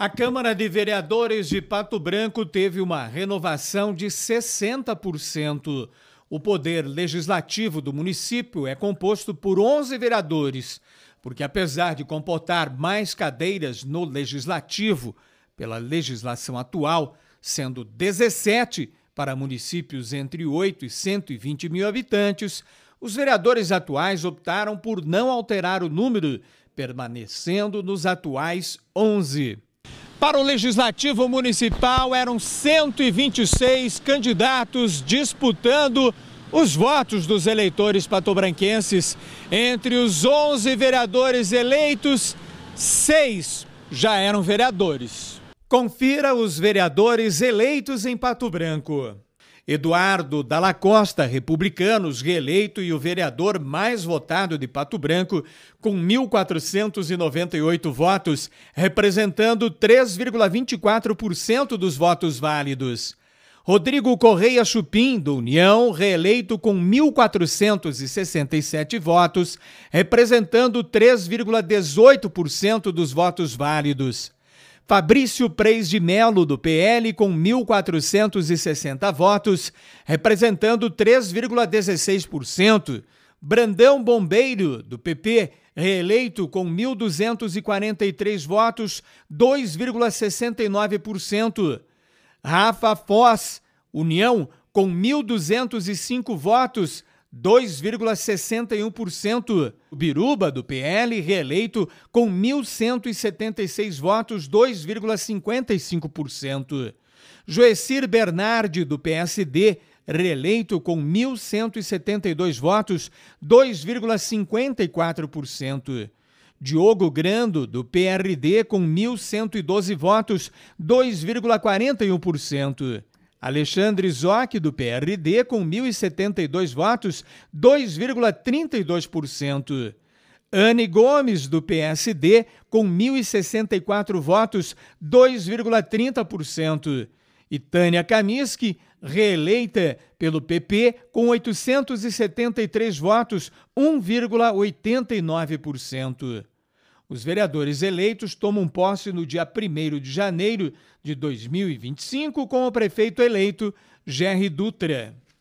A Câmara de Vereadores de Pato Branco teve uma renovação de 60%. O poder legislativo do município é composto por 11 vereadores, porque apesar de comportar mais cadeiras no legislativo, pela legislação atual, sendo 17 para municípios entre 8 e 120 mil habitantes, os vereadores atuais optaram por não alterar o número, permanecendo nos atuais 11. Para o Legislativo Municipal, eram 126 candidatos disputando os votos dos eleitores patobranquenses. Entre os 11 vereadores eleitos, seis já eram vereadores. Confira os vereadores eleitos em Pato Branco. Eduardo Dalla Costa, republicanos, reeleito e o vereador mais votado de Pato Branco, com 1.498 votos, representando 3,24% dos votos válidos. Rodrigo Correia Chupim, do União, reeleito com 1.467 votos, representando 3,18% dos votos válidos. Fabrício Preis de Melo, do PL, com 1.460 votos, representando 3,16%. Brandão Bombeiro, do PP, reeleito com 1.243 votos, 2,69%. Rafa Foz, União, com 1.205 votos, 2,61%. O Biruba, do PL, reeleito com 1.176 votos, 2,55%. Joecir Bernardi, do PSD, reeleito com 1.172 votos, 2,54%. Diogo Grando, do PRD, com 1.112 votos, 2,41%. Alexandre Zoc, do PRD, com 1.072 votos, 2,32%. Anne Gomes, do PSD, com 1.064 votos, 2,30%. E Tânia Kaminski, reeleita pelo PP, com 873 votos, 1,89%. Os vereadores eleitos tomam posse no dia 1 de janeiro de 2025 com o prefeito eleito Gerry Dutra.